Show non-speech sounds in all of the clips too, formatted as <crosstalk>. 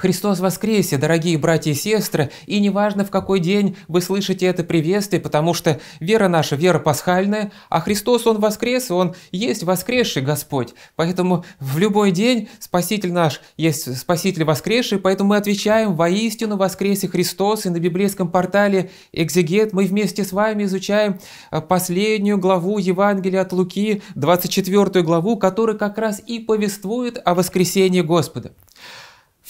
Христос воскресе, дорогие братья и сестры, и неважно в какой день вы слышите это приветствие, потому что вера наша, вера пасхальная, а Христос, Он воскрес, Он есть воскресший Господь. Поэтому в любой день Спаситель наш есть Спаситель воскресший, поэтому мы отвечаем «Воистину воскресе Христос» и на библейском портале «Экзегет» мы вместе с вами изучаем э, последнюю главу Евангелия от Луки, 24 главу, которая как раз и повествует о воскресении Господа.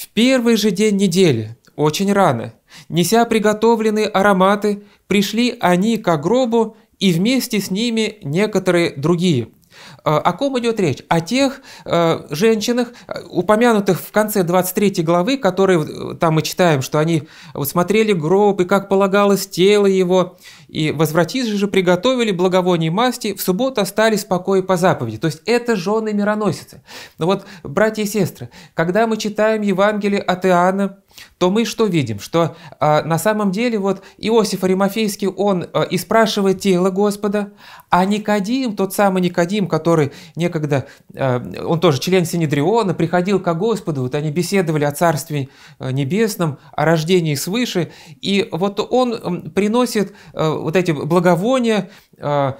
В первый же день недели, очень рано, неся приготовленные ароматы, пришли они к гробу и вместе с ними некоторые другие – Э, о ком идет речь? О тех э, женщинах, э, упомянутых в конце 23 главы, которые там мы читаем, что они смотрели гроб и как полагалось тело его, и возвратившись же приготовили благовоние масти, в субботу остались в покое по заповеди. То есть это жены мироносицы. Но вот, братья и сестры, когда мы читаем Евангелие от Иоанна, то мы что видим? Что э, на самом деле вот Иосиф Аримафейский, он э, и спрашивает тело Господа, а Никодим, тот самый Никодим, который некогда, э, он тоже член Синедриона, приходил к Господу, вот они беседовали о Царстве Небесном, о рождении свыше, и вот он приносит э, вот эти благовония, а,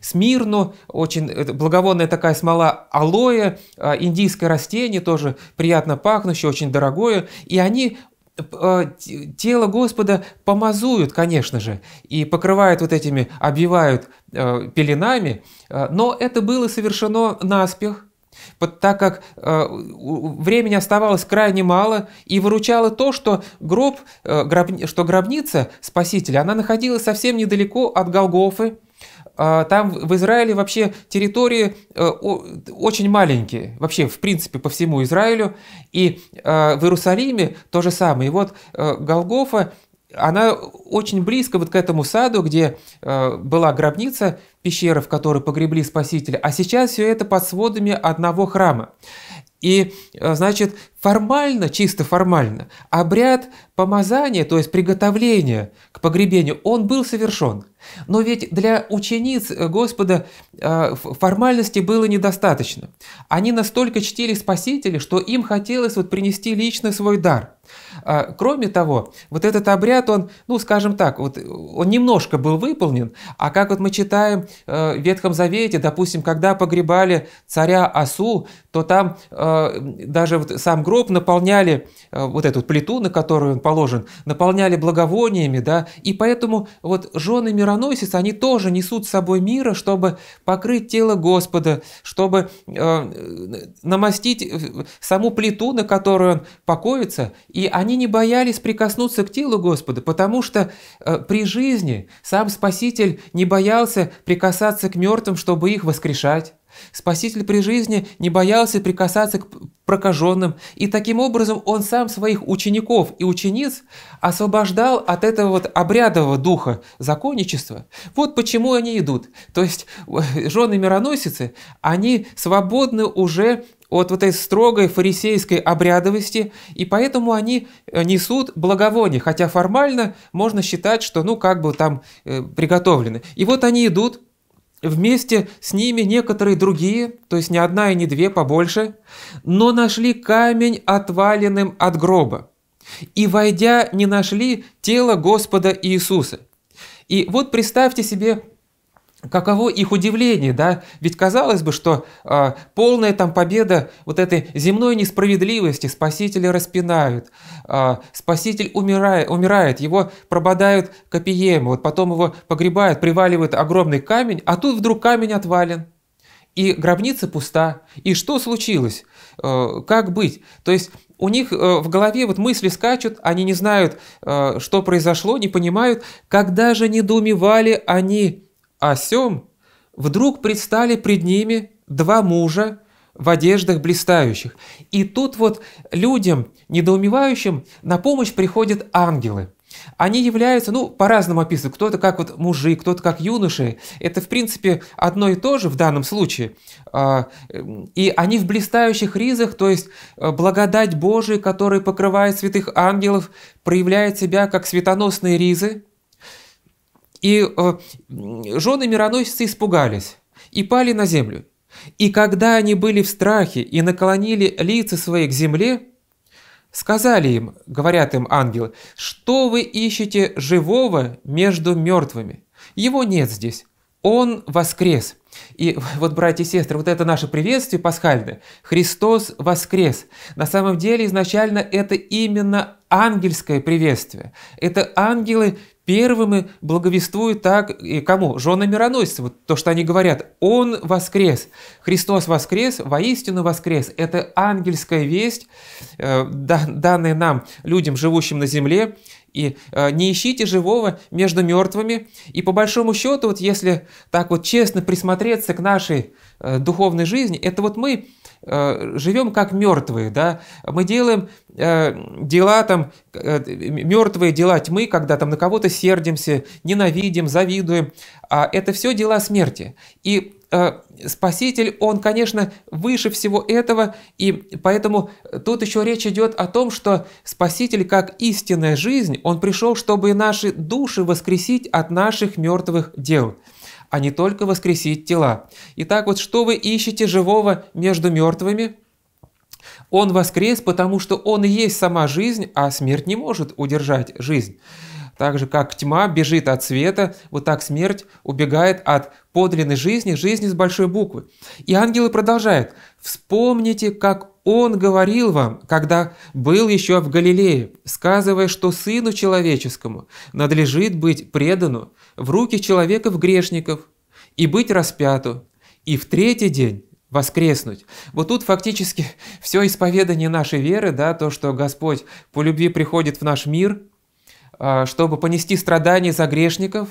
смирну, очень благовонная такая смола алоэ, а, индийское растение тоже приятно пахнущее, очень дорогое, и они а, тело Господа помазуют, конечно же, и покрывают вот этими, обвивают пеленами, но это было совершено наспех, вот так как э, времени оставалось крайне мало, и выручало то, что гроб, э, гроб, что гробница Спасителя, она находилась совсем недалеко от Голгофы, а, там в Израиле вообще территории э, очень маленькие, вообще в принципе по всему Израилю. И а, в Иерусалиме то же самое. И вот э, Голгофа, она очень близко вот к этому саду, где э, была гробница, пещера, в которой погребли Спасителя. А сейчас все это под сводами одного храма. И, значит, Формально, чисто формально, обряд помазания, то есть приготовления к погребению, он был совершен. Но ведь для учениц Господа э, формальности было недостаточно. Они настолько чтили Спасителя, что им хотелось вот принести лично свой дар. Э, кроме того, вот этот обряд, он, ну, скажем так, вот он немножко был выполнен, а как вот мы читаем э, в Ветхом Завете, допустим, когда погребали царя Асу, то там даже вот сам гроб гроб наполняли, э, вот эту плиту, на которую он положен, наполняли благовониями, да, и поэтому вот жены мироносиц, они тоже несут с собой мира, чтобы покрыть тело Господа, чтобы э, намастить э, саму плиту, на которую он покоится, и они не боялись прикоснуться к телу Господа, потому что э, при жизни сам Спаситель не боялся прикасаться к мертвым, чтобы их воскрешать. Спаситель при жизни не боялся прикасаться к прокаженным, и таким образом он сам своих учеников и учениц освобождал от этого вот обрядового духа законничества. Вот почему они идут. То есть э, жены мироносицы, они свободны уже от вот этой строгой фарисейской обрядовости, и поэтому они э, несут благовоние, хотя формально можно считать, что ну как бы там э, приготовлены. И вот они идут, Вместе с ними некоторые другие, то есть не одна и не две побольше, но нашли камень отваленным от гроба. И, войдя, не нашли тело Господа Иисуса. И вот представьте себе каково их удивление, да? Ведь казалось бы, что э, полная там победа вот этой земной несправедливости спасителя распинают, э, спаситель умирает, умирает, его прободают копием, вот потом его погребают, приваливают огромный камень, а тут вдруг камень отвален, и гробница пуста. И что случилось? Э, как быть? То есть у них в голове вот мысли скачут, они не знают, что произошло, не понимают, когда же недоумевали они а сём, вдруг предстали пред ними два мужа в одеждах блистающих. И тут вот людям, недоумевающим, на помощь приходят ангелы. Они являются, ну, по-разному описывают, кто-то как вот мужи, кто-то как юноши. Это, в принципе, одно и то же в данном случае. А, и они в блистающих ризах, то есть э, благодать Божия, которая покрывает святых ангелов, проявляет себя как светоносные ризы – и э, жены мироносицы испугались и пали на землю. И когда они были в страхе и наклонили лица свои к земле, сказали им, говорят им ангелы, что вы ищете живого между мертвыми? Его нет здесь, он воскрес. И вот, братья и сестры, вот это наше приветствие пасхальное. Христос воскрес. На самом деле изначально это именно ангельское приветствие. Это ангелы первыми благовествуют так и кому? Жены мироносицы. Вот то, что они говорят, «Он воскрес». Христос воскрес, воистину воскрес. Это ангельская весть, э, данная нам, людям, живущим на земле, и э, не ищите живого между мертвыми. И по большому счету, вот если так вот честно присмотреться к нашей э, духовной жизни, это вот мы Э, живем как мертвые, да, мы делаем э, дела там, э, мертвые дела тьмы, когда там на кого-то сердимся, ненавидим, завидуем, а это все дела смерти. И Спаситель, он, конечно, выше всего этого, и поэтому тут еще речь идет о том, что Спаситель, как истинная жизнь, он пришел, чтобы наши души воскресить от наших мертвых дел а не только воскресить тела. Итак, вот что вы ищете живого между мертвыми? Он воскрес, потому что он и есть сама жизнь, а смерть не может удержать жизнь. Так же, как тьма бежит от света, вот так смерть убегает от подлинной жизни, жизни с большой буквы. И ангелы продолжают. «Вспомните, как он говорил вам, когда был еще в Галилее, сказывая, что Сыну Человеческому надлежит быть предану в руки человеков-грешников и быть распяту, и в третий день воскреснуть. Вот тут фактически <laughs> все исповедание нашей веры, да, то, что Господь по любви приходит в наш мир – а, чтобы понести страдания за грешников,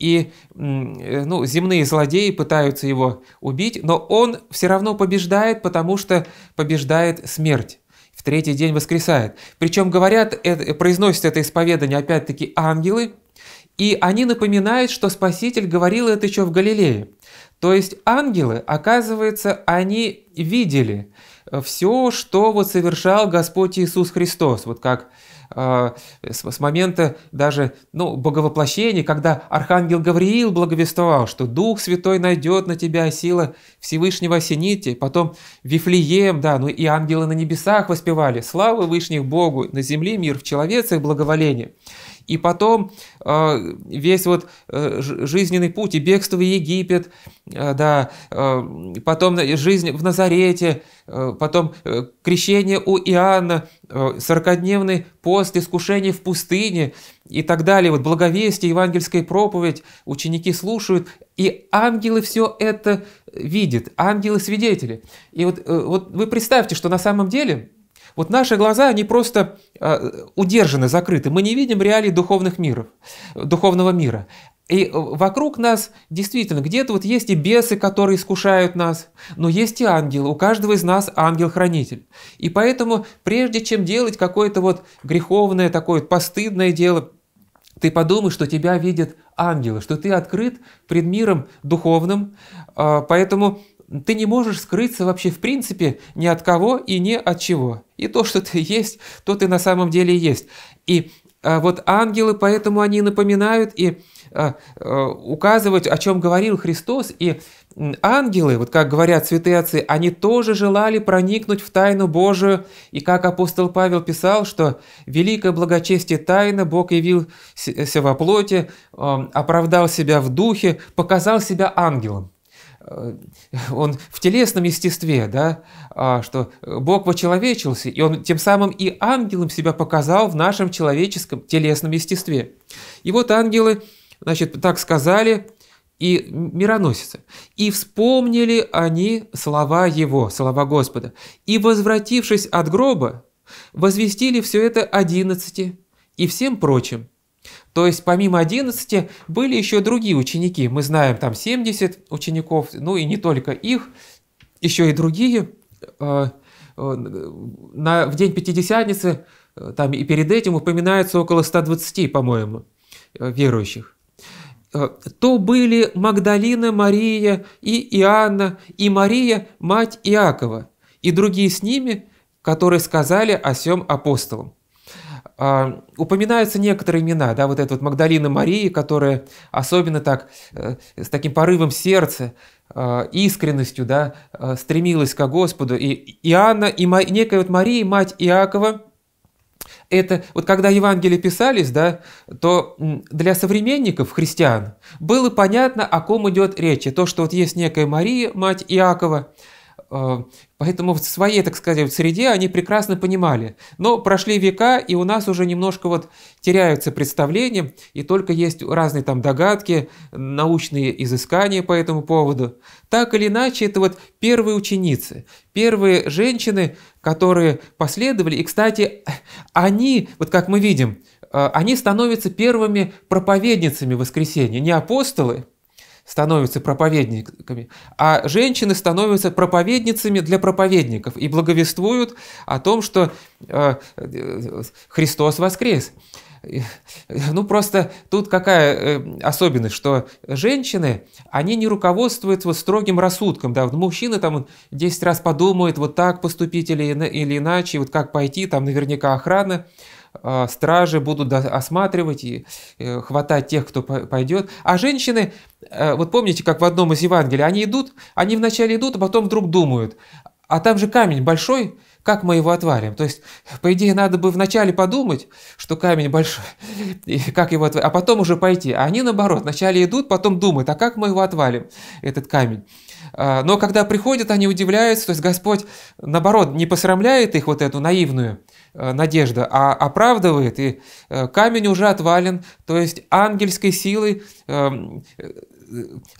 и э, ну, земные злодеи пытаются его убить, но он все равно побеждает, потому что побеждает смерть. В третий день воскресает. Причем говорят, произносят это исповедание опять-таки ангелы, и они напоминают, что Спаситель говорил это еще в Галилее. То есть ангелы, оказывается, они видели все, что вот совершал Господь Иисус Христос. Вот как а, с момента даже ну, боговоплощения, когда архангел Гавриил благовествовал, что Дух Святой найдет на тебя сила Всевышнего осените, потом Вифлеем, да, ну и ангелы на небесах воспевали, славы вышних Богу, на земле мир, в человецах благоволение. И потом э, весь вот э, жизненный путь, и бегство в Египет, э, да, потом жизнь в Назарете, потом крещение у Иоанна, сорокодневный пост, искушение в пустыне и так далее, вот благовестие, евангельская проповедь, ученики слушают, и ангелы все это видят, ангелы-свидетели. И вот, вот вы представьте, что на самом деле вот наши глаза, они просто а, удержаны, закрыты. Мы не видим реалий духовных миров, духовного мира. И э, вокруг нас действительно где-то вот есть и бесы, которые искушают нас, но есть и ангелы. У каждого из нас ангел-хранитель. И поэтому прежде чем делать какое-то вот греховное, такое постыдное дело, ты подумай, что тебя видят ангелы, что ты открыт пред миром духовным, а, поэтому ты не можешь скрыться вообще в принципе ни от кого и ни от чего. И то, что ты есть, то ты на самом деле есть. И а, вот ангелы, поэтому они напоминают и а, а, указывают, о чем говорил Христос. И ангелы, вот как говорят святые отцы, они тоже желали проникнуть в тайну Божию. И как апостол Павел писал, что великое благочестие тайна, Бог явился во плоти, оправдал себя в духе, показал себя ангелом. Э, он в телесном естестве, да, а, что Бог вочеловечился, и он тем самым и ангелом себя показал в нашем человеческом телесном естестве. И вот ангелы, значит, так сказали, и мироносица. И вспомнили они слова его, слова Господа. И, возвратившись от гроба, возвестили все это одиннадцати и всем прочим – то есть помимо 11 были еще другие ученики. Мы знаем там 70 учеников, ну и не только их, еще и другие. Э, э, на, в день Пятидесятницы, э, там и перед этим упоминается около 120, по-моему, верующих. То были Магдалина, Мария и Иоанна, и Мария, мать Иакова, и другие с ними, которые сказали о сем апостолам. А, упоминаются некоторые имена, да, вот эта вот Магдалина Мария, которая особенно так, э, с таким порывом сердца, э, искренностью, да, э, стремилась к Господу. И Иоанна, и некая вот Мария, мать Иакова, это вот когда Евангелия писались, да, то для современников христиан было понятно, о ком идет речь. И то, что вот есть некая Мария, мать Иакова, Э, поэтому в своей, так сказать, среде они прекрасно понимали. Но прошли века, и у нас уже немножко вот теряются представления, и только есть разные там догадки, научные изыскания по этому поводу. Так или иначе, это вот первые ученицы, первые женщины, которые последовали. И, кстати, они, вот как мы видим, э, они становятся первыми проповедницами воскресения, не апостолы, становятся проповедниками, а женщины становятся проповедницами для проповедников и благовествуют о том, что э, Христос воскрес. Ну, просто тут какая э, особенность, что женщины, они не руководствуются вот строгим рассудком, да, мужчины там 10 раз подумают, вот так поступить или, или иначе, вот как пойти, там наверняка охрана, а, стражи будут осматривать и э, хватать тех, кто пойдет. А женщины, э, вот помните, как в одном из Евангелий, они идут, они вначале идут, а потом вдруг думают, а там же камень большой, как мы его отварим? То есть, по идее, надо бы вначале подумать, что камень большой, и как его отварим, а потом уже пойти. А они, наоборот, вначале идут, потом думают, а как мы его отвалим, этот камень? А, но когда приходят, они удивляются, то есть Господь, наоборот, не посрамляет их вот эту наивную Э, надежда, а оправдывает, и э, камень уже отвален, то есть ангельской силой эм, э,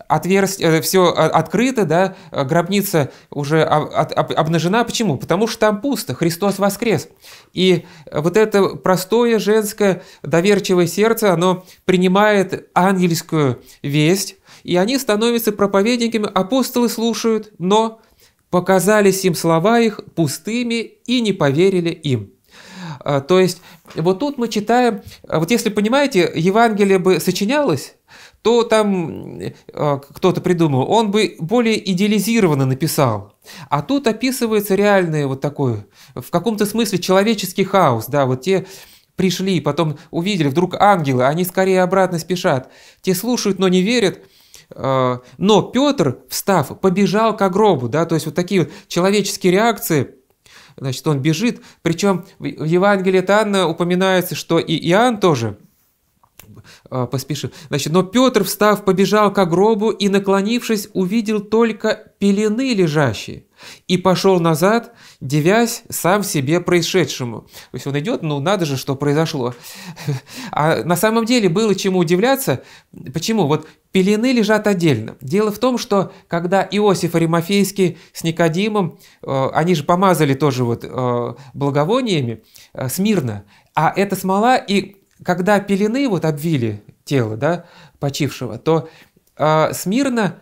отверстие, все открыто, да, гробница уже обнажена. Почему? Потому что там пусто, Христос воскрес. И вот это простое женское доверчивое сердце, оно принимает ангельскую весть, и они становятся проповедниками, апостолы слушают, но показались им слова их пустыми и не поверили им. А, то есть вот тут мы читаем, а вот если понимаете, Евангелие бы сочинялось, то там а, кто-то придумал, он бы более идеализированно написал. А тут описывается реальное вот такое, в каком-то смысле человеческий хаос, да, вот те пришли, потом увидели, вдруг ангелы, они скорее обратно спешат. Те слушают, но не верят. Но Петр, встав, побежал к гробу, да, то есть вот такие вот человеческие реакции – значит, он бежит. Причем в Евангелии от Анна упоминается, что и Иоанн тоже э, поспешил. Значит, но Петр, встав, побежал к гробу и, наклонившись, увидел только пелены лежащие и пошел назад, девясь сам себе происшедшему. То есть он идет, ну надо же, что произошло. А на самом деле было чему удивляться. Почему? Вот пелены лежат отдельно. Дело в том, что когда Иосиф Аримофейский с Никодимом, э, они же помазали тоже вот э, благовониями э, смирно, а эта смола, и когда пелены вот обвили тело, да, почившего, то э, смирно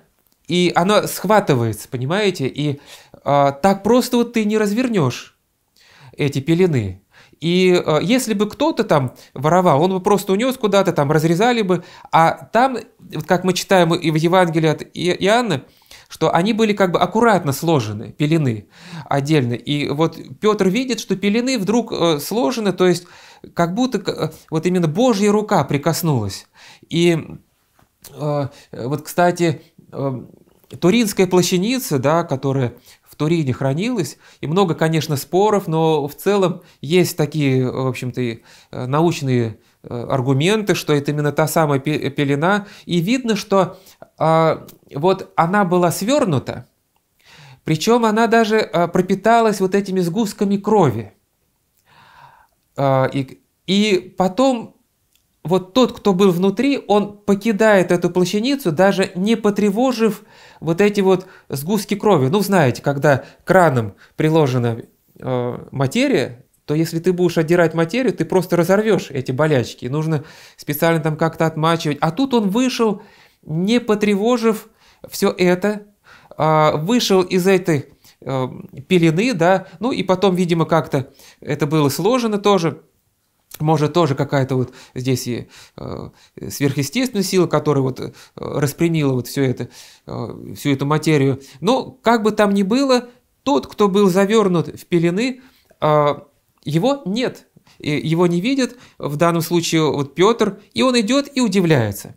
и оно схватывается, понимаете? И а, так просто вот ты не развернешь эти пелены. И а, если бы кто-то там воровал, он бы просто унес куда-то, там разрезали бы. А там, вот как мы читаем и в Евангелии от Иоанна, что они были как бы аккуратно сложены, пелены отдельно. И вот Петр видит, что пелены вдруг э, сложены, то есть как будто э, вот именно Божья рука прикоснулась. И э, вот, кстати, Туринская плащаница, да, которая Турине хранилось, и много, конечно, споров, но в целом есть такие, в общем-то, э, научные э, аргументы, что это именно та самая пелена, и видно, что а, вот она была свернута, причем она даже а, пропиталась вот этими сгустками крови. А, и, и потом вот тот, кто был внутри, он покидает эту плащаницу, даже не потревожив вот эти вот сгустки крови. Ну, знаете, когда краном приложена э, материя, то если ты будешь отдирать материю, ты просто разорвешь эти болячки. нужно специально там как-то отмачивать. А тут он вышел, не потревожив все это, э, вышел из этой э, пелены, да, ну и потом, видимо, как-то это было сложено тоже – может, тоже какая-то вот здесь и э, сверхъестественная сила, которая вот э, распрямила вот все это, э, всю эту материю. Но как бы там ни было, тот, кто был завернут в пелены, э, его нет, его не видят, в данном случае вот Петр, и он идет и удивляется.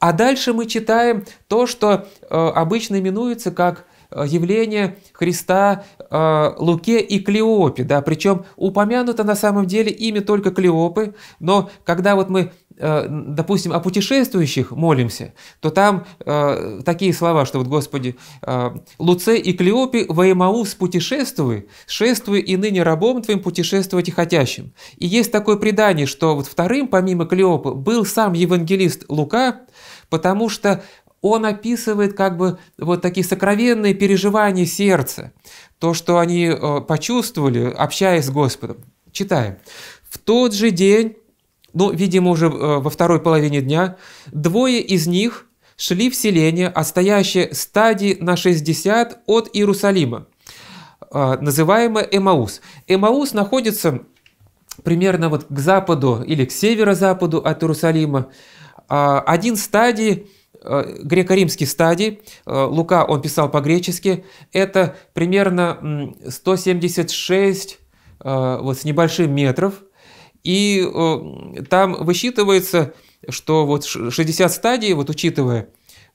А дальше мы читаем то, что э, обычно именуется как Э, явление Христа э, Луке и Клеопе, да, причем упомянуто на самом деле имя только Клеопы, но когда вот мы э, допустим, о путешествующих молимся, то там э, такие слова, что вот, Господи, э, Луце и Клеопе во Имаус путешествуй, шествуй и ныне рабом твоим путешествовать и хотящим. И есть такое предание, что вот вторым, помимо Клеопы был сам евангелист Лука, потому что он описывает как бы вот такие сокровенные переживания сердца, то, что они э, почувствовали, общаясь с Господом. Читаем. «В тот же день, ну, видимо, уже э, во второй половине дня, двое из них шли в селение, отстоящее а стадии на 60 от Иерусалима, э, называемое Эмаус. Эмаус находится примерно вот к западу или к северо-западу от Иерусалима. А, один стадий Э, греко римский стадий, э, Лука он писал по-гречески, это примерно 176 э, вот с небольшим метров, и там высчитывается, что вот 60 стадий, вот учитывая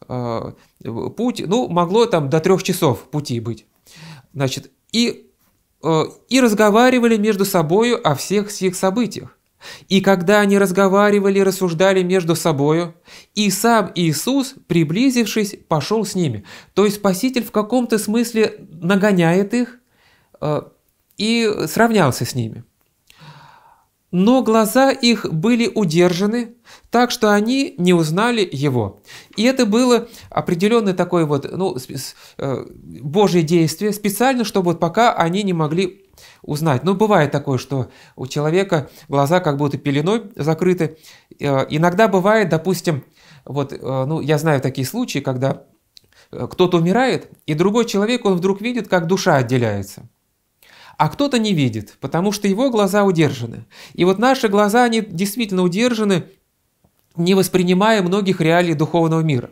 путь, ну, могло там до трех часов пути быть. Значит, и, и разговаривали между собой о всех всех событиях. И когда они разговаривали и рассуждали между собою, и сам Иисус, приблизившись, пошел с ними. То есть Спаситель в каком-то смысле нагоняет их э, и сравнялся с ними. Но глаза их были удержаны, так что они не узнали его. И это было определенное такое вот ну, э, Божье действие, специально, чтобы вот пока они не могли узнать. Ну, бывает такое, что у человека глаза как будто пеленой закрыты. Э, иногда бывает, допустим, вот, э, ну, я знаю такие случаи, когда э, кто-то умирает, и другой человек, он вдруг видит, как душа отделяется. А кто-то не видит, потому что его глаза удержаны. И вот наши глаза, они действительно удержаны, не воспринимая многих реалий духовного мира.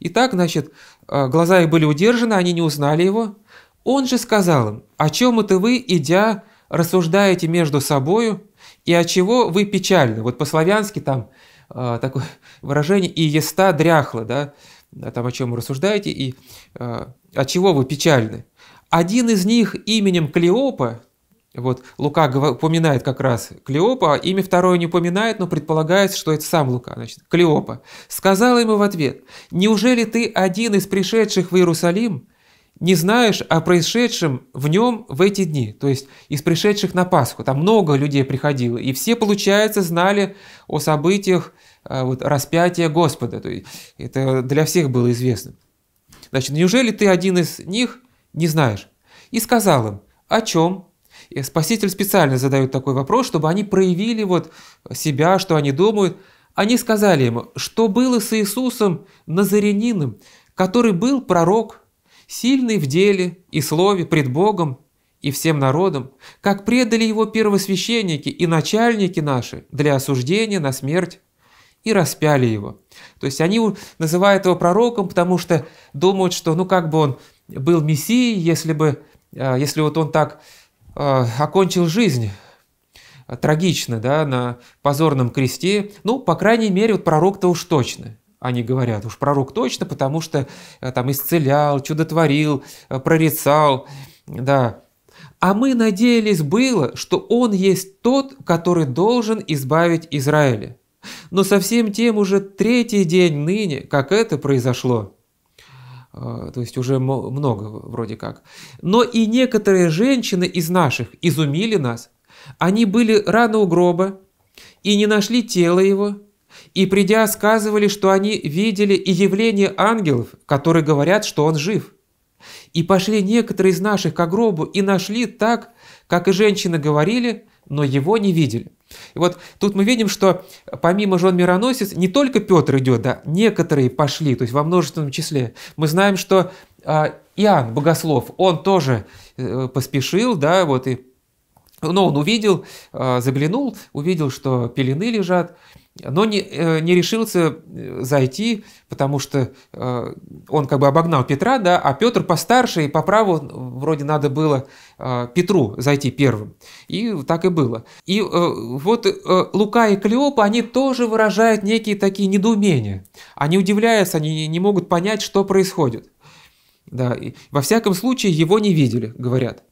Итак, значит, глаза их были удержаны, они не узнали его, он же сказал им, о чем это вы, идя, рассуждаете между собою, и от чего вы печальны. Вот по-славянски там э, такое выражение «и еста дряхла», да, а, там о чем вы рассуждаете, и э, от чего вы печальны. Один из них именем Клеопа, вот Лука упоминает как раз Клеопа, имя второе не упоминает, но предполагается, что это сам Лука, значит, Клеопа. Сказала ему в ответ, «Неужели ты один из пришедших в Иерусалим, не знаешь о происшедшем в нем в эти дни, то есть из пришедших на Пасху. Там много людей приходило, и все, получается, знали о событиях э, вот, распятия Господа. То есть это для всех было известно. Значит, неужели ты один из них не знаешь? И сказал им, о чем? И Спаситель специально задает такой вопрос, чтобы они проявили вот себя, что они думают. Они сказали ему, что было с Иисусом Назарениным, который был пророк сильный в деле и слове пред Богом и всем народом, как предали его первосвященники и начальники наши для осуждения на смерть и распяли его. То есть они называют его пророком, потому что думают, что ну как бы он был мессией, если бы, а, если вот он так э, окончил жизнь а, трагично, да, на позорном кресте, ну, по крайней мере, вот пророк-то уж точно они говорят, уж пророк точно, потому что э, там исцелял, чудотворил, э, прорицал, да. А мы надеялись было, что он есть тот, который должен избавить Израиля. Но совсем тем уже третий день ныне, как это произошло. Э, то есть уже много вроде как. Но и некоторые женщины из наших изумили нас. Они были рано у гроба и не нашли тела его, и придя сказывали, что они видели и явление ангелов, которые говорят, что он жив. И пошли некоторые из наших к гробу и нашли так, как и женщины говорили, но его не видели. И вот тут мы видим, что помимо жен мироносец не только Петр идет, да, некоторые пошли, то есть во множественном числе. Мы знаем, что а, Иоанн Богослов, он тоже э, поспешил, да, вот и но он увидел, а, заглянул, увидел, что пелены лежат, но не, э, не решился э, зайти, потому что э, он как бы обогнал Петра, да, а Петр постарше, и по праву вроде надо было Петру зайти первым. И так и было. И вот Лука и Клеопа, они тоже выражают некие такие недоумения. Они удивляются, они не могут понять, что происходит. Да, и во всяком случае, его не видели, говорят.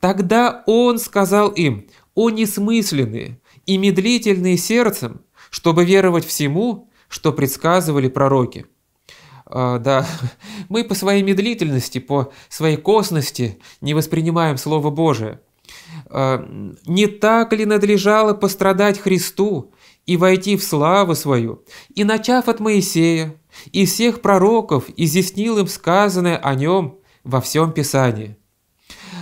Тогда он сказал им, о несмысленные, и медлительные сердцем, чтобы веровать всему, что предсказывали пророки. А, да, <laughs> мы по своей медлительности, по своей косности не воспринимаем Слово Божие. А, не так ли надлежало пострадать Христу и войти в славу свою, и начав от Моисея, и всех пророков, изъяснил им сказанное о нем во всем Писании?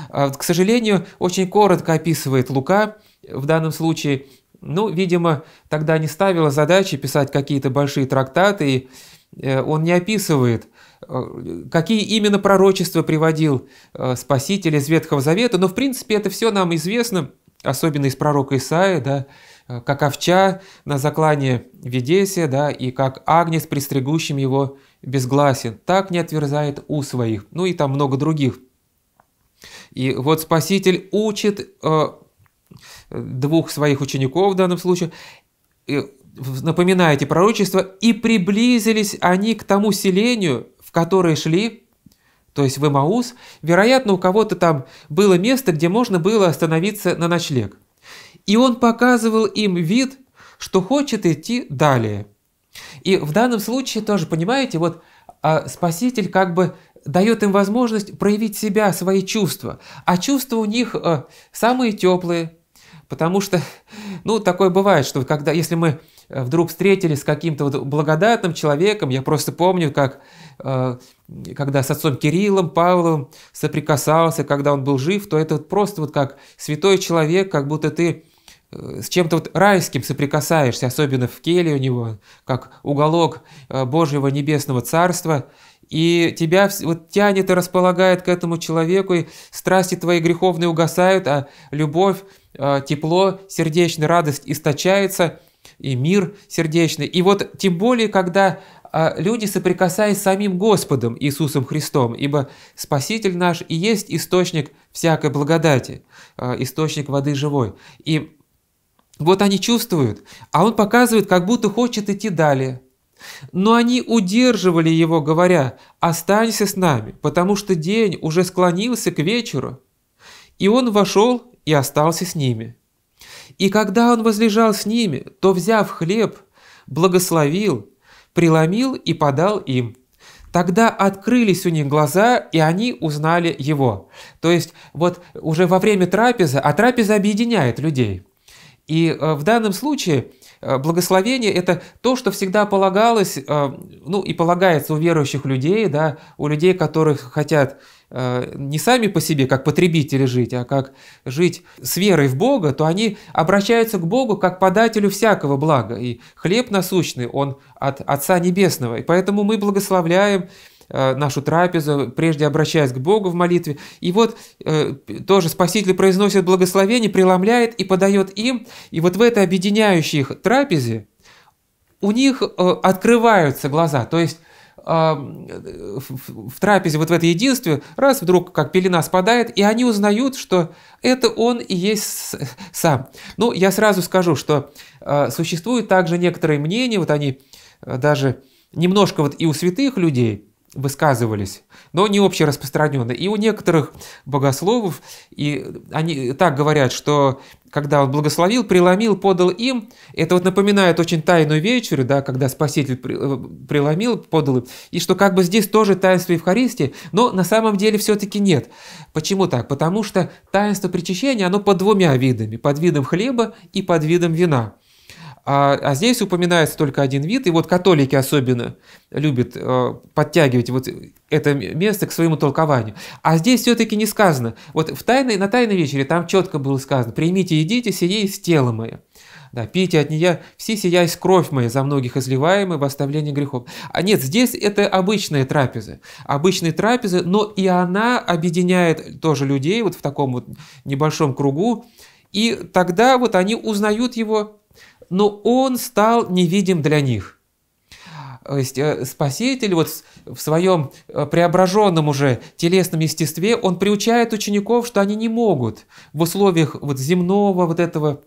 А, к сожалению, очень коротко описывает Лука – в данном случае, ну, видимо, тогда не ставила задачи писать какие-то большие трактаты, и э, он не описывает, э, какие именно пророчества приводил э, Спаситель из Ветхого Завета, но, в принципе, это все нам известно, особенно из пророка Исаия, да, как овча на заклане Ведесе, да, и как агнец, пристригущим его безгласен, так не отверзает у своих, ну и там много других. И вот Спаситель учит двух своих учеников в данном случае, напоминаете пророчество, и приблизились они к тому селению, в которое шли, то есть в Имаус, вероятно, у кого-то там было место, где можно было остановиться на ночлег. И он показывал им вид, что хочет идти далее. И в данном случае тоже, понимаете, вот а, Спаситель как бы дает им возможность проявить себя, свои чувства. А чувства у них а, самые теплые, Потому что, <laughs> ну, такое бывает, что когда, если мы э, вдруг встретились с каким-то вот благодатным человеком, я просто помню, как э, когда с отцом Кириллом Павловым соприкасался, когда он был жив, то это вот просто вот как святой человек, как будто ты э, с чем-то вот райским соприкасаешься, особенно в Келье у него, как уголок Божьего Небесного Царства – и тебя вот тянет и располагает к этому человеку, и страсти твои греховные угасают, а любовь, а, тепло, сердечная радость источается, и мир сердечный. И вот тем более, когда а, люди соприкасаясь с самим Господом Иисусом Христом, ибо Спаситель наш и есть источник всякой благодати, а, источник воды живой. И вот они чувствуют, а он показывает, как будто хочет идти далее – но они удерживали его, говоря «Останься с нами, потому что день уже склонился к вечеру». И он вошел и остался с ними. И когда он возлежал с ними, то, взяв хлеб, благословил, преломил и подал им. Тогда открылись у них глаза, и они узнали его. То есть вот уже во время трапезы, а трапеза объединяет людей. И э, в данном случае – Э, благословение – это то, что всегда полагалось, э, ну и полагается у верующих людей, да, у людей, которые хотят э, не сами по себе, как потребители жить, а как жить с верой в Бога, то они обращаются к Богу как подателю всякого блага. И хлеб насущный, он от Отца Небесного. И поэтому мы благословляем Э, нашу трапезу, прежде обращаясь к Богу в молитве. И вот э, тоже Спаситель произносит благословение, преломляет и подает им. И вот в этой объединяющей их трапезе у них э, открываются глаза. То есть в трапезе, вот в этой единстве, раз вдруг как пелена спадает, и они узнают, что это он и есть сам. Ну, я сразу скажу, что существуют также некоторые мнения, вот они даже немножко вот и у святых людей – высказывались, но не общераспространенно. И у некоторых богословов, и они так говорят, что когда он благословил, преломил, подал им, это вот напоминает очень тайную вечерю, да, когда Спаситель э, преломил, подал им, и что как бы здесь тоже таинство Евхаристии, но на самом деле все-таки нет. Почему так? Потому что таинство причащения, оно под двумя видами, под видом хлеба и под видом вина – а, а здесь упоминается только один вид, и вот католики особенно любят э, подтягивать вот это место к своему толкованию. А здесь все-таки не сказано. Вот в тайной, на тайной вечере там четко было сказано «примите, едите, сие из тела мое». Да, пейте от нее, все сиясь кровь моя, за многих изливаемая в оставлении грехов. А нет, здесь это обычные трапезы. Обычные трапезы, но и она объединяет тоже людей вот в таком вот небольшом кругу. И тогда вот они узнают его но он стал невидим для них. То есть э, Спаситель вот в своем э, преображенном уже телесном естестве, он приучает учеников, что они не могут в условиях вот земного вот этого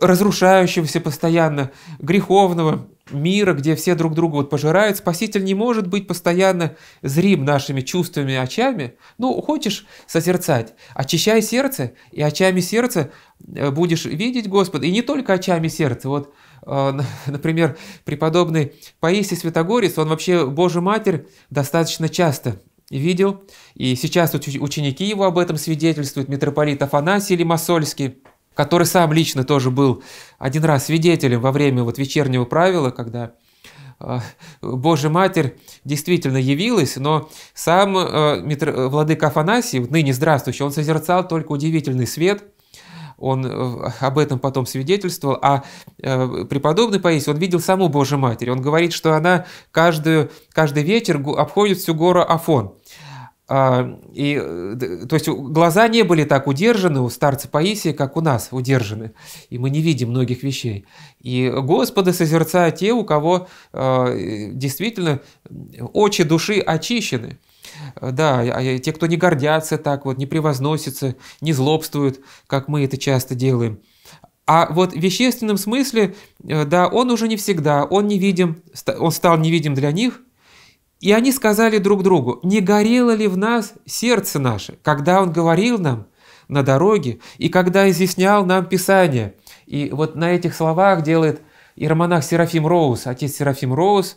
разрушающегося постоянно, греховного, мира, где все друг друга вот пожирают, Спаситель не может быть постоянно зрим нашими чувствами очами. Ну, хочешь созерцать, очищай сердце, и очами сердца э, будешь видеть Господа, и не только очами сердца. Вот, э, <laughs> например, преподобный Паисий Святогорец, он вообще Божью Матерь достаточно часто видел, и сейчас ученики его об этом свидетельствуют, митрополит Афанасий Лимасольский – который сам лично тоже был один раз свидетелем во время вот вечернего правила, когда а, Божья Матерь действительно явилась, но сам а, владыка Афанасий, ныне здравствующий, он созерцал только удивительный свет, он э, об этом потом свидетельствовал, а э, преподобный Паисий, он видел саму Божью Матерь, он говорит, что она каждую, каждый вечер обходит всю гору Афон, а, и, э, то есть глаза не были так удержаны у старца Паисия, как у нас удержаны, и мы не видим многих вещей. И Господа созерцают те, у кого э, действительно очи души очищены. Э, да, а, а, те, кто не гордятся так вот, не превозносятся, не злобствуют, как мы это часто делаем. А вот в вещественном смысле, да, он уже не всегда, он невидим, он стал невидим для них – и они сказали друг другу, не горело ли в нас сердце наше, когда он говорил нам на дороге и когда изъяснял нам Писание. И вот на этих словах делает иеромонах Серафим Роуз, отец Серафим Роуз,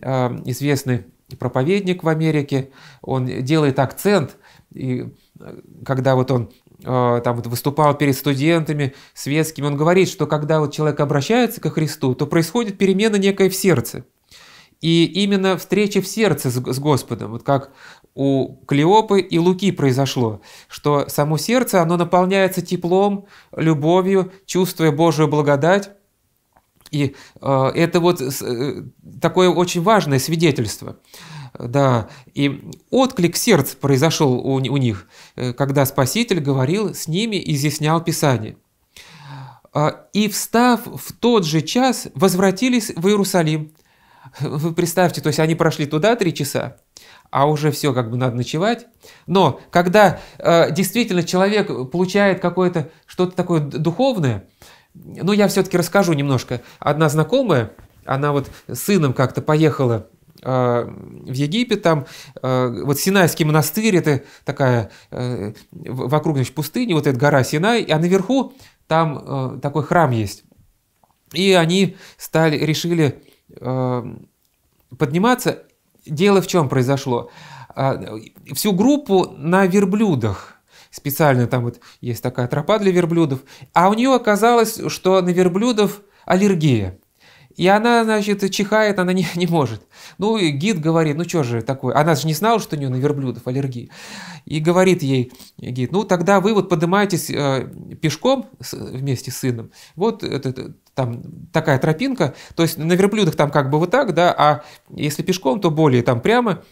э, известный проповедник в Америке, он делает акцент, и э, когда вот он э, там вот выступал перед студентами светскими, он говорит, что когда вот человек обращается ко Христу, то происходит перемена некая в сердце – и именно встреча в сердце с Господом, вот как у Клеопы и Луки произошло, что само сердце, оно наполняется теплом, любовью, чувствуя Божию благодать. И э, это вот э, такое очень важное свидетельство. Да, и отклик сердца произошел у, у них, э, когда Спаситель говорил с ними и изъяснял Писание. А, «И, встав в тот же час, возвратились в Иерусалим, вы представьте, то есть они прошли туда три часа, а уже все, как бы надо ночевать. Но когда э, действительно человек получает какое-то что-то такое духовное, ну я все-таки расскажу немножко. Одна знакомая, она вот с сыном как-то поехала э, в Египет, там э, вот Синайский монастырь, это такая э, вокруг значит, пустыни, вот эта гора Синай, а наверху там такой храм есть. И они стали, решили Э, подниматься. Дело в чем произошло. Э, всю группу на верблюдах специально там вот есть такая тропа для верблюдов, а у нее оказалось, что на верблюдов аллергия. И она, значит, чихает, она не, <laughs> не может. Ну, и гид говорит, ну что же такое, она же не знала, что у нее на верблюдов аллергии. И говорит ей гид, ну тогда вы вот поднимаетесь э, пешком с, вместе с сыном, вот это, там такая тропинка, то есть на верблюдах там как бы вот так, да, а если пешком, то более там прямо,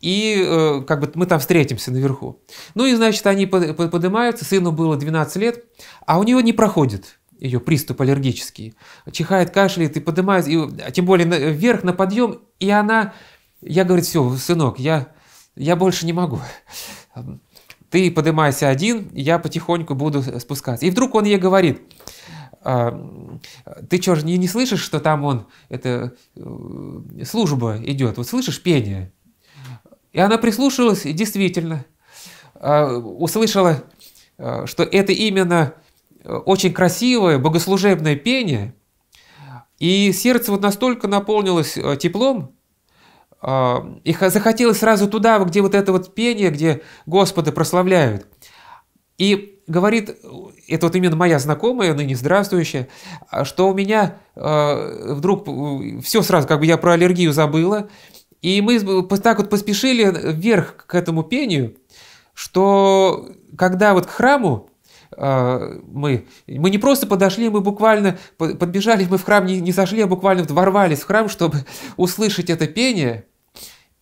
и э, как бы мы там встретимся наверху. Ну и, значит, они поднимаются, сыну было 12 лет, а у него не проходит ее приступ аллергический, чихает, кашляет и поднимает, и, а, тем более вверх на подъем, и она, я говорю, все, сынок, я, я больше не могу. Ты поднимайся один, я потихоньку буду спускаться. И вдруг он ей говорит, «А, ты что же не, не слышишь, что там он, это э, служба идет, вот слышишь пение? И она прислушалась, и действительно, а, услышала, э, что это именно Э, очень красивое богослужебное пение, и сердце вот настолько наполнилось э, теплом, э, и захотелось сразу туда, где вот это вот пение, где Господа прославляют. И говорит, это вот именно моя знакомая, ныне здравствующая, что у меня вдруг все сразу, как бы я про аллергию забыла, и мы так вот поспешили вверх к этому пению, что когда вот к храму, а, мы, мы не просто подошли, мы буквально подбежали, мы в храм не, не зашли, а буквально ворвались в храм, чтобы <laughs> услышать это пение.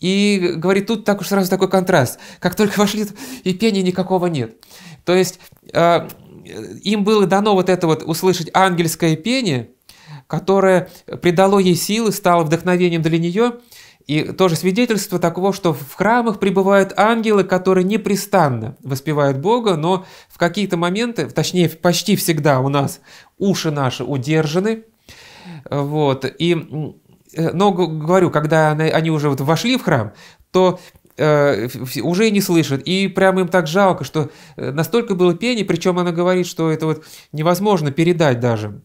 И говорит, тут так уж сразу такой контраст. Как только вошли, и пения никакого нет. То есть а, им было дано вот это вот услышать ангельское пение, которое придало ей силы, стало вдохновением для нее – и тоже свидетельство такого, что в храмах пребывают ангелы, которые непрестанно воспевают Бога, но в какие-то моменты, точнее почти всегда у нас уши наши удержаны. Вот. И, э, но говорю, когда они уже вот вошли в храм, то э, уже и не слышат. И прямо им так жалко, что э, настолько было пение, причем она говорит, что это вот невозможно передать даже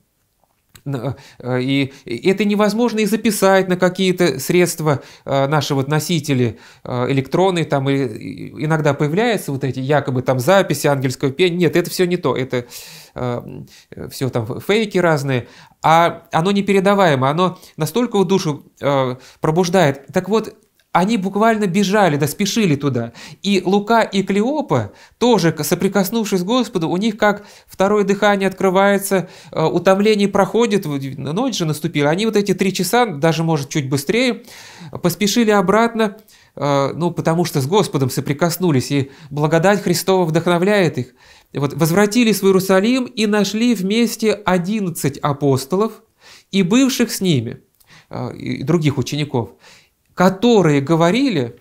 Э, и это невозможно и записать на какие-то средства э, наши вот носители э, электроны, там и иногда появляются вот эти якобы там записи ангельского пения, нет, это все не то, это все там фейки разные, а оно непередаваемо, оно настолько в душу пробуждает. Так вот, они буквально бежали, да спешили туда. И Лука и Клеопа, тоже соприкоснувшись с Господом, у них как второе дыхание открывается, э, утомление проходит, ночь же наступила. Они вот эти три часа, даже может чуть быстрее, поспешили обратно, э, ну, потому что с Господом соприкоснулись, и благодать Христова вдохновляет их. Вот, возвратились в Иерусалим и нашли вместе 11 апостолов и бывших с ними, э, и других учеников которые говорили,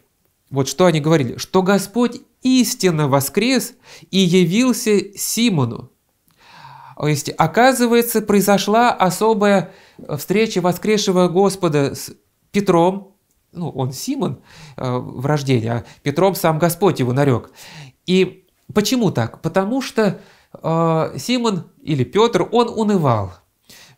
вот что они говорили, что Господь истинно воскрес и явился Симону. То есть, оказывается, произошла особая встреча воскресшего Господа с Петром, ну, он Симон э, в рождении, а Петром сам Господь его нарек. И почему так? Потому что э, Симон или Петр, он унывал –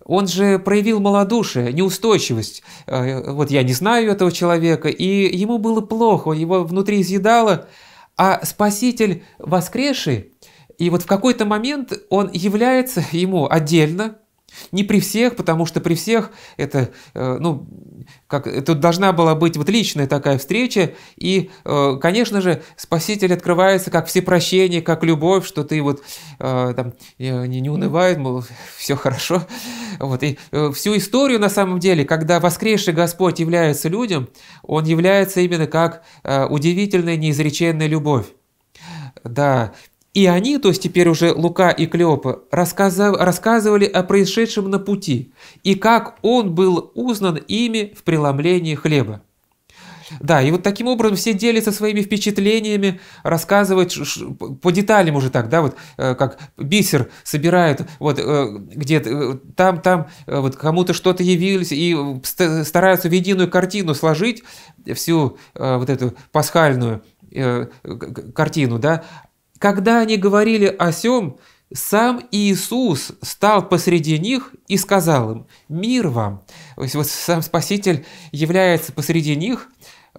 он же проявил малодушие, неустойчивость. Э, вот я не знаю этого человека, и ему было плохо, его внутри съедало, А Спаситель воскресший, и вот в какой-то момент он является ему отдельно, не при всех, потому что при всех это, э, ну, как, это должна была быть вот личная такая встреча, и, э, конечно же, Спаситель открывается как всепрощение, как любовь, что ты вот э, там не, не унывает, мол, <laughs> все хорошо. Вот, и всю историю, на самом деле, когда воскресший Господь является людям, Он является именно как удивительная неизреченная любовь. Да, и они, то есть теперь уже Лука и Клеопа, рассказав, рассказывали о происшедшем на пути и как он был узнан ими в преломлении хлеба. Да, и вот таким образом все делятся своими впечатлениями, рассказывают по деталям уже так, да, вот э, как бисер собирают, вот э, где-то э, там, там, вот кому-то что-то явилось, и стараются в единую картину сложить всю вот эту пасхальную картину, да, когда они говорили о сем, сам Иисус стал посреди них и сказал им «Мир вам». То есть вот сам Спаситель является посреди них,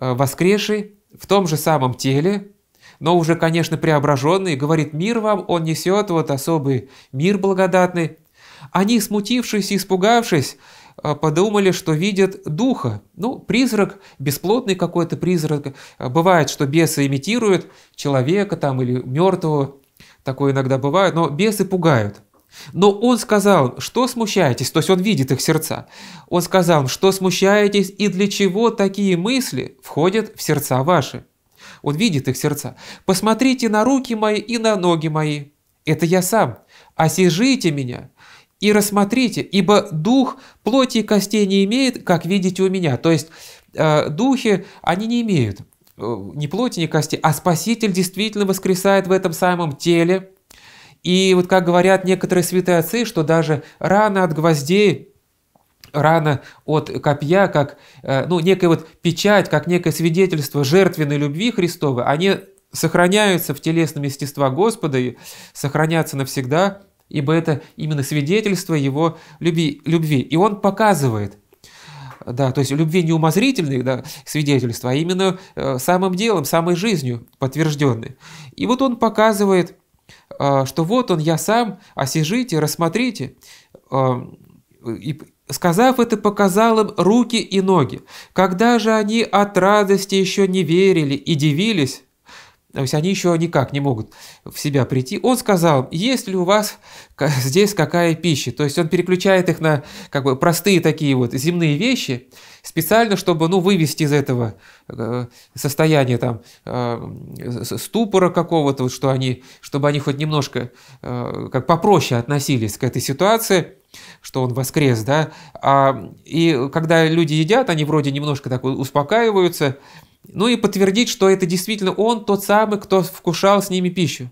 э, воскресший в том же самом теле, но уже, конечно, преображенный, говорит «Мир вам», он несет вот особый мир благодатный. Они, смутившись и испугавшись, а, подумали, что видят духа. Ну, призрак, бесплотный какой-то призрак. А, бывает, что бесы имитируют человека там или мертвого. Такое иногда бывает, но бесы пугают. Но он сказал, что смущаетесь, то есть он видит их сердца. Он сказал, что смущаетесь и для чего такие мысли входят в сердца ваши. Он видит их сердца. Посмотрите на руки мои и на ноги мои. Это я сам. Осижите а меня и рассмотрите, ибо дух плоти и костей не имеет, как видите у меня». То есть э, духи, они не имеют э, ни плоти, ни костей, а Спаситель действительно воскресает в этом самом теле. И вот как говорят некоторые святые отцы, что даже рана от гвоздей, рана от копья, как э, ну, некая вот печать, как некое свидетельство жертвенной любви Христовой, они сохраняются в телесном естества Господа и сохранятся навсегда – ибо это именно свидетельство его любви. любви. И он показывает, да, то есть любви не умозрительные да, свидетельства, а именно э, самым делом, самой жизнью подтвержденной. И вот он показывает, э, что вот он, я сам, осижите, рассмотрите, э, и, Сказав это, показал им руки и ноги. Когда же они от радости еще не верили и дивились, то есть они еще никак не могут в себя прийти, он сказал, есть ли у вас здесь какая пища. То есть он переключает их на как бы простые такие вот земные вещи, специально, чтобы ну, вывести из этого э, состояния там, э, ступора какого-то, вот, что они, чтобы они хоть немножко э, как попроще относились к этой ситуации что он воскрес, да, а, и когда люди едят, они вроде немножко так успокаиваются, ну и подтвердить, что это действительно он, тот самый, кто вкушал с ними пищу.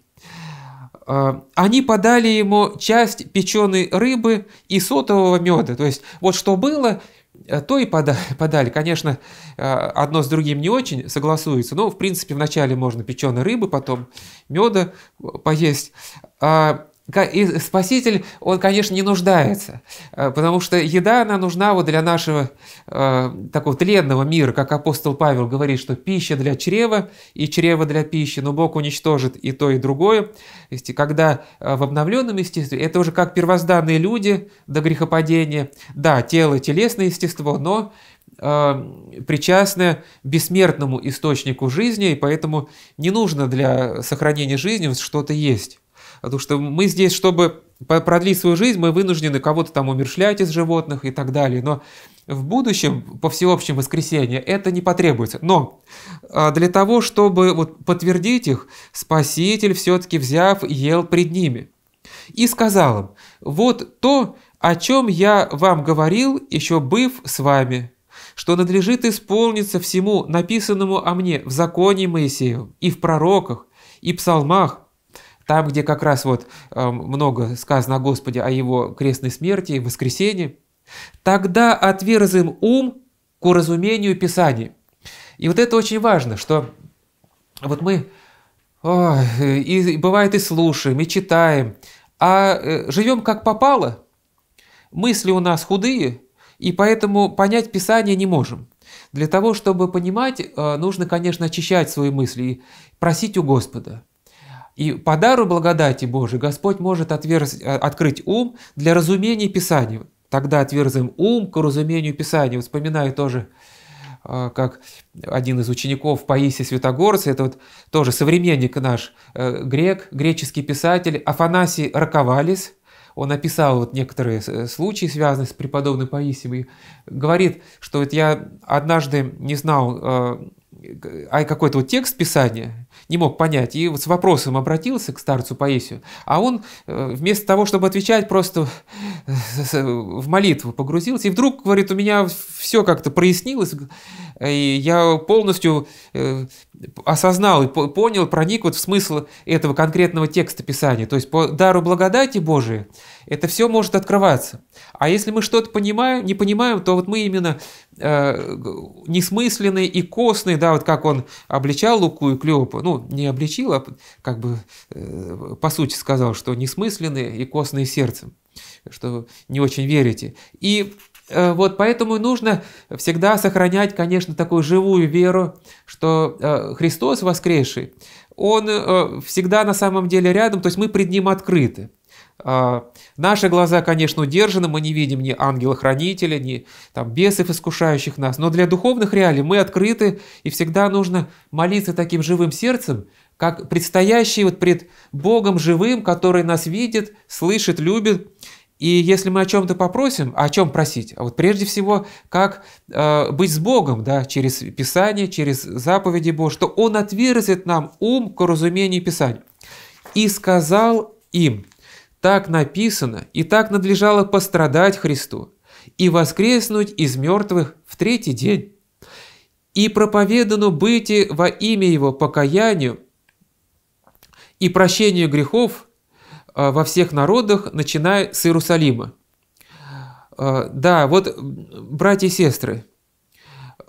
А, они подали ему часть печеной рыбы и сотового меда. То есть вот что было, э, то и <laughs> подали. Конечно, э, одно с другим не очень согласуется, но, в принципе, вначале можно печеной рыбы, потом меда э, поесть. А, и Спаситель, он, конечно, не нуждается, э, потому что еда, она нужна вот для нашего э, такого тленного мира, как апостол Павел говорит, что пища для чрева и чрево для пищи, но Бог уничтожит и то, и другое. Есть, когда э, в обновленном естестве, это уже как первозданные люди до грехопадения, да, тело – телесное естество, но э, причастны бессмертному источнику жизни, и поэтому не нужно для сохранения жизни что-то есть. Потому что мы здесь, чтобы продлить свою жизнь, мы вынуждены кого-то там умершлять из животных и так далее. Но в будущем, по всеобщему воскресенье, это не потребуется. Но а, для того, чтобы вот подтвердить их, Спаситель все-таки взяв, ел пред ними. И сказал им, вот то, о чем я вам говорил, еще быв с вами, что надлежит исполниться всему написанному о мне в законе Моисеевом и в пророках, и псалмах, там, где как раз вот э, много сказано о Господе, о Его крестной смерти, и воскресении, тогда отверзим ум к уразумению Писаний. И вот это очень важно, что вот мы о, и бывает и слушаем, и читаем, а э, живем как попало, мысли у нас худые, и поэтому понять Писание не можем. Для того, чтобы понимать, э, нужно, конечно, очищать свои мысли и просить у Господа – и по дару благодати Божией Господь может отверз... Э, открыть ум для разумения Писания. Тогда отверзаем ум к разумению Писания. Вспоминаю тоже, э, как один из учеников Паисия Святогорца, это вот тоже современник наш, э, грек, греческий писатель Афанасий Раковалис, он описал вот некоторые случаи, связанные с преподобным Паисием, и говорит, что вот я однажды не знал а какой-то вот текст Писания не мог понять, и вот с вопросом обратился к старцу Паисию, а он э, вместо того, чтобы отвечать, просто э, в молитву погрузился, и вдруг, говорит, у меня все как-то прояснилось, и я полностью э, осознал и понял, проник вот в смысл этого конкретного текста Писания. То есть по дару благодати Божией это все может открываться. А если мы что-то понимаем, не понимаем, то вот мы именно э, несмысленные и костные, да, вот как он обличал Луку и Клеопа, ну, не обличил, а как бы э, по сути сказал, что несмысленные и костные сердцем, что не очень верите. И Э, вот, поэтому нужно всегда сохранять, конечно, такую живую веру, что э, Христос воскресший, Он э, всегда на самом деле рядом, то есть мы пред Ним открыты. А, наши глаза, конечно, удержаны, мы не видим ни ангела-хранителя, ни там, бесов, искушающих нас, но для духовных реалий мы открыты, и всегда нужно молиться таким живым сердцем, как предстоящий вот пред Богом живым, который нас видит, слышит, любит, и если мы о чем-то попросим, а о чем просить? А вот прежде всего, как э, быть с Богом, да, через Писание, через заповеди Божьи, что Он отверзит нам ум к разумению Писания. «И сказал им, так написано, и так надлежало пострадать Христу, и воскреснуть из мертвых в третий день, и проповедано быть во имя Его покаянию и прощению грехов а, во всех народах, начиная с Иерусалима. А, да, вот, братья и сестры,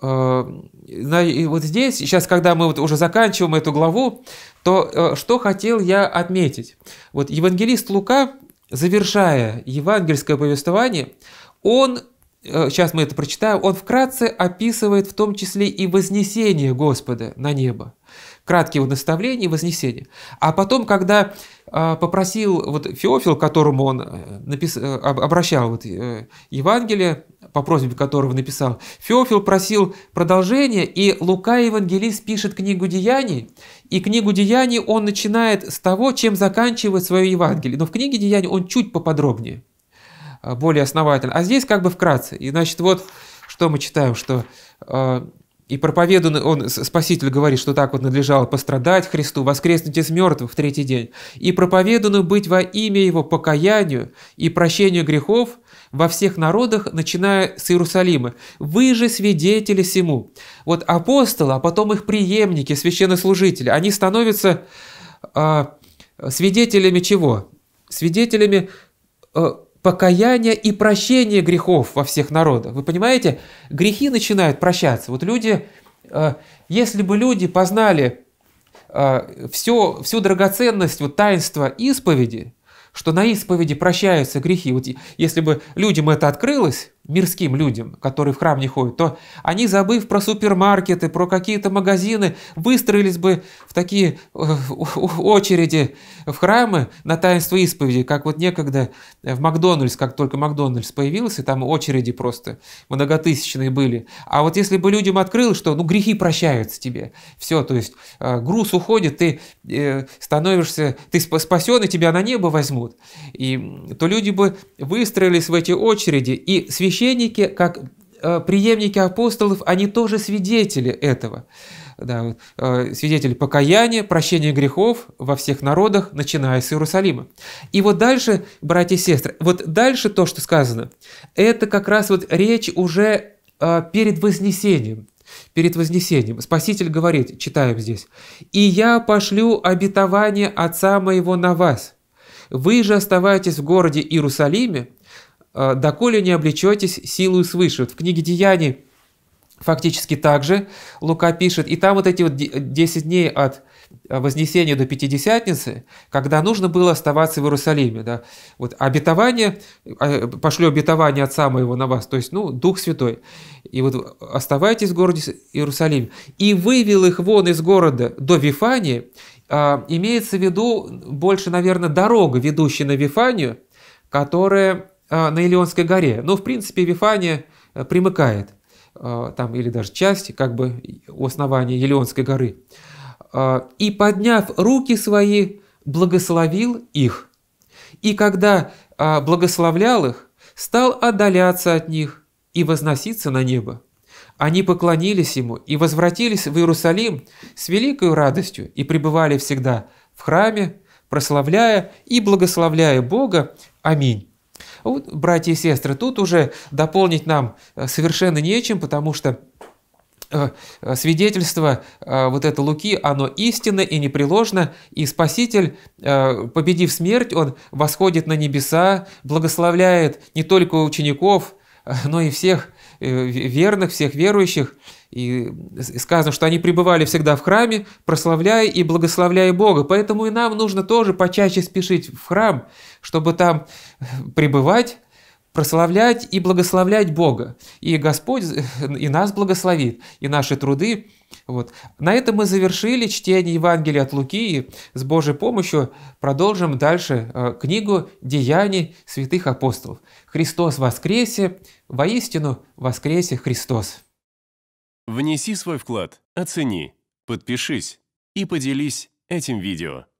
а, и вот здесь, сейчас, когда мы вот уже заканчиваем эту главу, то э, что хотел я отметить? Вот евангелист Лука, завершая евангельское повествование, он, э, сейчас мы это прочитаем, он вкратце описывает в том числе и вознесение Господа на небо краткие удоставления и вознесения. А потом, когда а, попросил вот Феофил, которому он э, напис... Э, обращал вот э, Евангелие, по просьбе которого написал, Феофил просил продолжение, и Лука Евангелист пишет книгу «Деяний», и книгу «Деяний» он начинает с того, чем заканчивает свое Евангелие. Но в книге «Деяний» он чуть поподробнее, а, более основательно. А здесь как бы вкратце. И значит, вот что мы читаем, что а, и проповедан он, Спаситель говорит, что так вот надлежало пострадать Христу, воскреснуть из мертвых в третий день, и проповедану быть во имя Его покаянию и прощению грехов во всех народах, начиная с Иерусалима. Вы же свидетели сему. Вот апостолы, а потом их преемники, священнослужители, они становятся э, свидетелями чего? Свидетелями э, покаяние и прощение грехов во всех народах. Вы понимаете, грехи начинают прощаться. Вот люди, э, если бы люди познали э, всю всю драгоценность вот, таинства исповеди, что на исповеди прощаются грехи. Вот если бы людям это открылось, мирским людям, которые в храм не ходят, то они, забыв про супермаркеты, про какие-то магазины, выстроились бы в такие э, <laughs> очереди в храмы на таинство исповеди, как вот некогда в Макдональдс, как только Макдональдс появился, там очереди просто многотысячные были. А вот если бы людям открылось, что ну грехи прощаются тебе, все, то есть э, груз уходит, ты э, становишься, ты спасен, и тебя на небо возьмут, и, то люди бы выстроились в эти очереди, и священники священники, как э, преемники апостолов, они тоже свидетели этого. Да, э, свидетели покаяния, прощения грехов во всех народах, начиная с Иерусалима. И вот дальше, братья и сестры, вот дальше то, что сказано, это как раз вот речь уже э, перед вознесением, перед вознесением. Спаситель говорит, читаем здесь, «И я пошлю обетование Отца моего на вас. Вы же оставайтесь в городе Иерусалиме, Э, доколе не облечетесь силою свыше. Вот в книге Деяний фактически так же Лука пишет, и там вот эти вот 10 дней от э, Вознесения до Пятидесятницы, когда нужно было оставаться в Иерусалиме. Да. Вот обетование, э, пошлю обетование Отца Моего на вас, то есть, ну, Дух Святой. И вот оставайтесь в городе Иерусалим. И вывел их вон из города до Вифании, а, имеется в виду больше, наверное, дорога, ведущая на Вифанию, которая а, на Илионской горе. Но, ну, в принципе, Вифания э, примыкает а, там или даже часть как бы у основания Елеонской горы. А, и, подняв руки свои, благословил их. И когда благословлял их, стал отдаляться от них и возноситься на небо. Они поклонились ему и возвратились в Иерусалим с великой радостью и пребывали всегда в храме, прославляя и благословляя Бога. Аминь. А вот, братья и сестры, тут уже дополнить нам э, совершенно нечем, потому что э, э, свидетельство вот это Луки, оно истинно и непреложно, и Спаситель, победив смерть, он восходит на небеса, благословляет не только учеников, но и всех Э, верных, всех верующих. И сказано, что они пребывали всегда в храме, прославляя и благословляя Бога. Поэтому и нам нужно тоже почаще спешить в храм, чтобы там э, пребывать, прославлять и благословлять Бога. И Господь и нас благословит, и наши труды. Вот. На этом мы завершили чтение Евангелия от Луки и с Божьей помощью продолжим дальше э, книгу «Деяний святых апостолов». Христос воскресе, воистину воскресе Христос. Внеси свой вклад, оцени, подпишись и поделись этим видео.